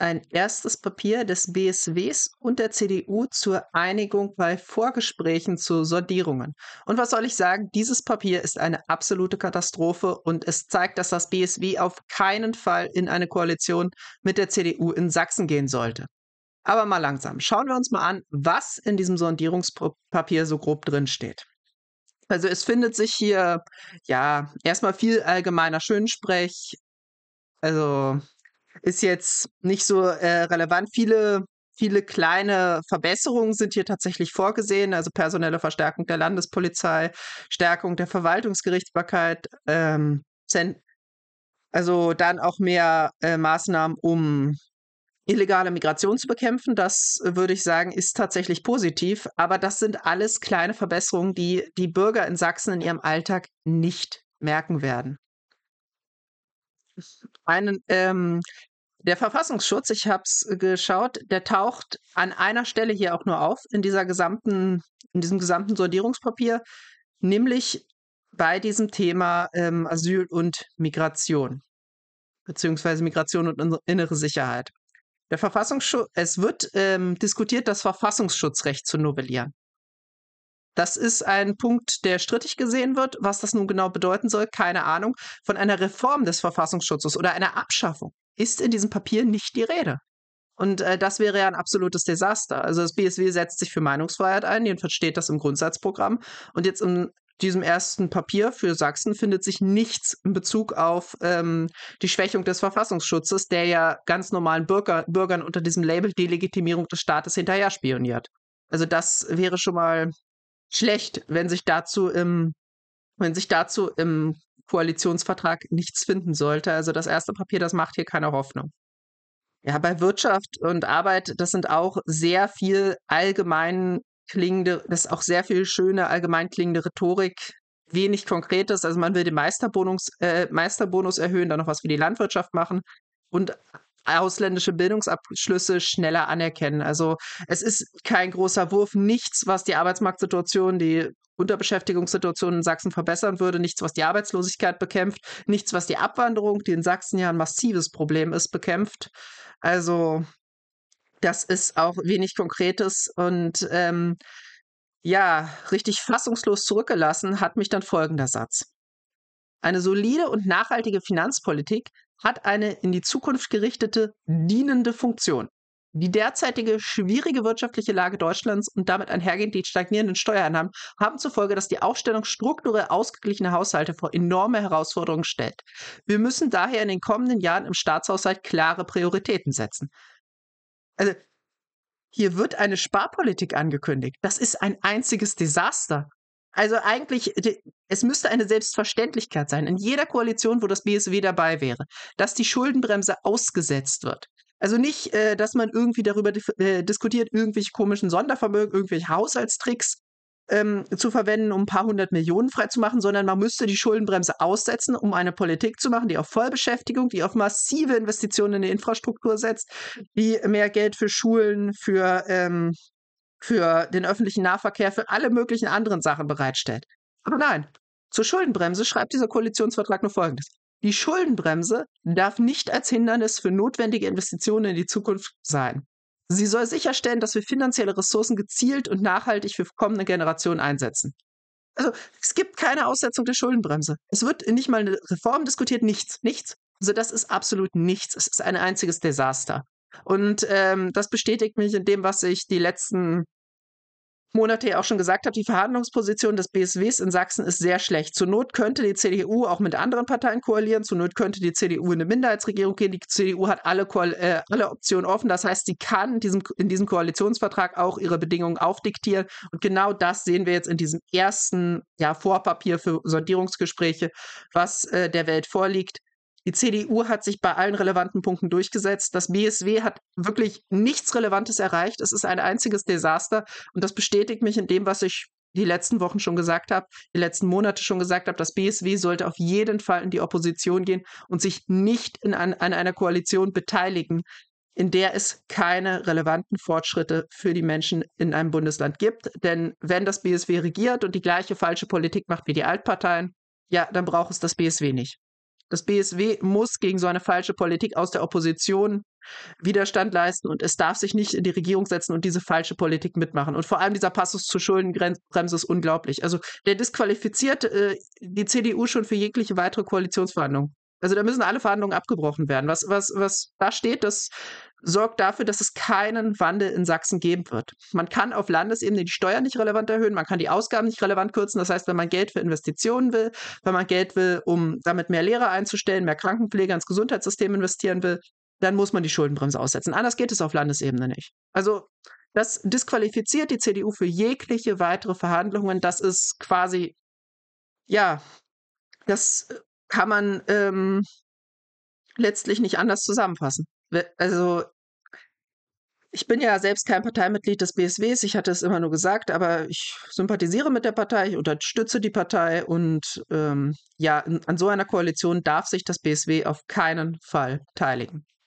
ein erstes Papier des BSWs und der CDU zur Einigung bei Vorgesprächen zu Sondierungen. Und was soll ich sagen, dieses Papier ist eine absolute Katastrophe und es zeigt, dass das BSW auf keinen Fall in eine Koalition mit der CDU in Sachsen gehen sollte. Aber mal langsam, schauen wir uns mal an, was in diesem Sondierungspapier so grob drinsteht. Also es findet sich hier ja erstmal viel allgemeiner Schönsprech, also ist jetzt nicht so äh, relevant. Viele, viele kleine Verbesserungen sind hier tatsächlich vorgesehen, also personelle Verstärkung der Landespolizei, Stärkung der Verwaltungsgerichtsbarkeit, ähm, also dann auch mehr äh, Maßnahmen, um illegale Migration zu bekämpfen, das würde ich sagen, ist tatsächlich positiv. Aber das sind alles kleine Verbesserungen, die die Bürger in Sachsen in ihrem Alltag nicht merken werden. Einen, ähm, der Verfassungsschutz, ich habe es äh, geschaut, der taucht an einer Stelle hier auch nur auf in dieser gesamten, in diesem gesamten Sortierungspapier, nämlich bei diesem Thema ähm, Asyl und Migration, beziehungsweise Migration und innere Sicherheit. Der Verfassungsschutz, es wird ähm, diskutiert, das Verfassungsschutzrecht zu novellieren. Das ist ein Punkt, der strittig gesehen wird. Was das nun genau bedeuten soll, keine Ahnung. Von einer Reform des Verfassungsschutzes oder einer Abschaffung ist in diesem Papier nicht die Rede. Und äh, das wäre ja ein absolutes Desaster. Also das BSW setzt sich für Meinungsfreiheit ein, jedenfalls steht das im Grundsatzprogramm. Und jetzt in diesem ersten Papier für Sachsen findet sich nichts in Bezug auf ähm, die Schwächung des Verfassungsschutzes, der ja ganz normalen Bürger, Bürgern unter diesem Label Delegitimierung des Staates hinterher spioniert. Also das wäre schon mal schlecht, wenn sich dazu im, wenn sich dazu im Koalitionsvertrag nichts finden sollte. Also das erste Papier, das macht hier keine Hoffnung. Ja, bei Wirtschaft und Arbeit, das sind auch sehr viel allgemein klingende, das ist auch sehr viel schöne allgemein klingende Rhetorik, wenig Konkretes. Also man will den Meisterbonus, äh, Meisterbonus erhöhen, dann noch was für die Landwirtschaft machen und ausländische Bildungsabschlüsse schneller anerkennen. Also es ist kein großer Wurf, nichts, was die Arbeitsmarktsituation, die Unterbeschäftigungssituation in Sachsen verbessern würde, nichts, was die Arbeitslosigkeit bekämpft, nichts, was die Abwanderung, die in Sachsen ja ein massives Problem ist, bekämpft. Also das ist auch wenig Konkretes und ähm, ja, richtig fassungslos zurückgelassen hat mich dann folgender Satz. Eine solide und nachhaltige Finanzpolitik hat eine in die Zukunft gerichtete, dienende Funktion. Die derzeitige schwierige wirtschaftliche Lage Deutschlands und damit einhergehend die stagnierenden Steuereinnahmen haben zur Folge, dass die Aufstellung strukturell ausgeglichener Haushalte vor enorme Herausforderungen stellt. Wir müssen daher in den kommenden Jahren im Staatshaushalt klare Prioritäten setzen. Also, hier wird eine Sparpolitik angekündigt. Das ist ein einziges Desaster. Also eigentlich, es müsste eine Selbstverständlichkeit sein, in jeder Koalition, wo das BSW dabei wäre, dass die Schuldenbremse ausgesetzt wird. Also nicht, äh, dass man irgendwie darüber äh, diskutiert, irgendwelche komischen Sondervermögen, irgendwelche Haushaltstricks ähm, zu verwenden, um ein paar hundert Millionen freizumachen, sondern man müsste die Schuldenbremse aussetzen, um eine Politik zu machen, die auf Vollbeschäftigung, die auf massive Investitionen in die Infrastruktur setzt, die mehr Geld für Schulen, für, ähm, für den öffentlichen Nahverkehr, für alle möglichen anderen Sachen bereitstellt. Aber nein, zur Schuldenbremse schreibt dieser Koalitionsvertrag nur Folgendes. Die Schuldenbremse darf nicht als Hindernis für notwendige Investitionen in die Zukunft sein. Sie soll sicherstellen, dass wir finanzielle Ressourcen gezielt und nachhaltig für kommende Generationen einsetzen. Also es gibt keine Aussetzung der Schuldenbremse. Es wird nicht mal eine Reform diskutiert, nichts, nichts. Also das ist absolut nichts. Es ist ein einziges Desaster. Und ähm, das bestätigt mich in dem, was ich die letzten Monate ja auch schon gesagt habe, die Verhandlungsposition des BSWs in Sachsen ist sehr schlecht. Zur Not könnte die CDU auch mit anderen Parteien koalieren, zur Not könnte die CDU in eine Minderheitsregierung gehen. Die CDU hat alle, Koal äh, alle Optionen offen. Das heißt, sie kann in diesem, in diesem Koalitionsvertrag auch ihre Bedingungen aufdiktieren. Und genau das sehen wir jetzt in diesem ersten ja, Vorpapier für Sondierungsgespräche, was äh, der Welt vorliegt. Die CDU hat sich bei allen relevanten Punkten durchgesetzt. Das BSW hat wirklich nichts Relevantes erreicht. Es ist ein einziges Desaster. Und das bestätigt mich in dem, was ich die letzten Wochen schon gesagt habe, die letzten Monate schon gesagt habe, das BSW sollte auf jeden Fall in die Opposition gehen und sich nicht in, an, an einer Koalition beteiligen, in der es keine relevanten Fortschritte für die Menschen in einem Bundesland gibt. Denn wenn das BSW regiert und die gleiche falsche Politik macht wie die Altparteien, ja, dann braucht es das BSW nicht. Das BSW muss gegen so eine falsche Politik aus der Opposition Widerstand leisten und es darf sich nicht in die Regierung setzen und diese falsche Politik mitmachen. Und vor allem dieser Passus zur Schuldenbremse ist unglaublich. Also der disqualifiziert äh, die CDU schon für jegliche weitere Koalitionsverhandlungen. Also da müssen alle Verhandlungen abgebrochen werden. Was, was, was da steht, das sorgt dafür, dass es keinen Wandel in Sachsen geben wird. Man kann auf Landesebene die Steuern nicht relevant erhöhen, man kann die Ausgaben nicht relevant kürzen. Das heißt, wenn man Geld für Investitionen will, wenn man Geld will, um damit mehr Lehrer einzustellen, mehr Krankenpfleger ins Gesundheitssystem investieren will, dann muss man die Schuldenbremse aussetzen. Anders geht es auf Landesebene nicht. Also das disqualifiziert die CDU für jegliche weitere Verhandlungen. Das ist quasi, ja, das kann man ähm, letztlich nicht anders zusammenfassen also ich bin ja selbst kein Parteimitglied des BSWs, ich hatte es immer nur gesagt, aber ich sympathisiere mit der Partei, ich unterstütze die Partei und ähm, ja, an so einer Koalition darf sich das BSW auf keinen Fall beteiligen.